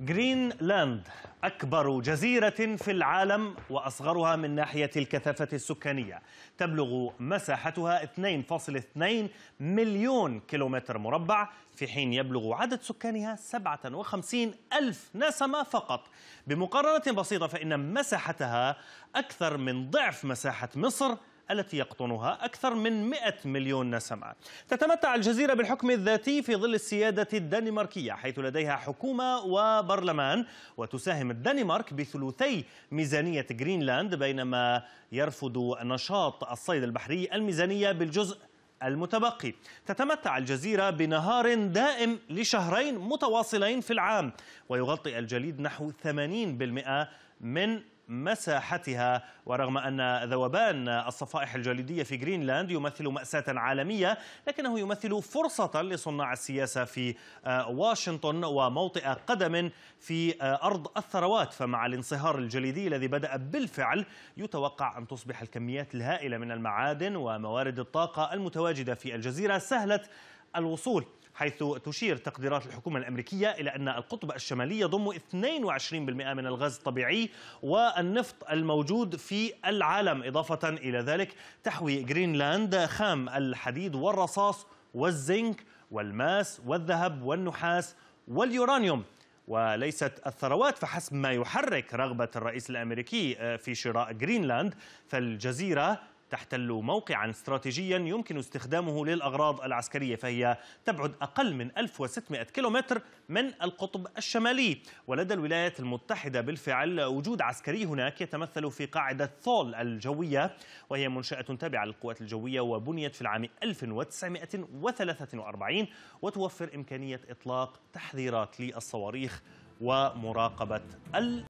جرينلاند أكبر جزيرة في العالم وأصغرها من ناحية الكثافة السكانية تبلغ مساحتها 2.2 مليون كيلومتر مربع في حين يبلغ عدد سكانها 57 ألف نسمة فقط بمقارنة بسيطة فإن مساحتها أكثر من ضعف مساحة مصر التي يقطنها أكثر من 100 مليون نسمة تتمتع الجزيرة بالحكم الذاتي في ظل السيادة الدنماركية حيث لديها حكومة وبرلمان وتساهم الدنمارك بثلثي ميزانية جرينلاند بينما يرفض نشاط الصيد البحري الميزانية بالجزء المتبقي تتمتع الجزيرة بنهار دائم لشهرين متواصلين في العام ويغطي الجليد نحو 80% من مساحتها ورغم أن ذوبان الصفائح الجليدية في جرينلاند يمثل مأساة عالمية لكنه يمثل فرصة لصناع السياسة في آه، واشنطن وموطئ قدم في آه، أرض الثروات فمع الانصهار الجليدي الذي بدأ بالفعل يتوقع أن تصبح الكميات الهائلة من المعادن وموارد الطاقة المتواجدة في الجزيرة سهلة الوصول حيث تشير تقديرات الحكومة الأمريكية إلى أن القطب الشمالي يضم 22% من الغاز الطبيعي والنفط الموجود في العالم إضافة إلى ذلك تحوي جرينلاند خام الحديد والرصاص والزنك والماس والذهب والنحاس واليورانيوم وليست الثروات فحسب ما يحرك رغبة الرئيس الأمريكي آه، في شراء جرينلاند فالجزيرة تحتل موقعا استراتيجيا يمكن استخدامه للأغراض العسكرية فهي تبعد أقل من 1600 كيلومتر من القطب الشمالي ولدى الولايات المتحدة بالفعل وجود عسكري هناك يتمثل في قاعدة ثول الجوية وهي منشأة تابعة للقوات الجوية وبنيت في العام 1943 وتوفر إمكانية إطلاق تحذيرات للصواريخ ومراقبة ال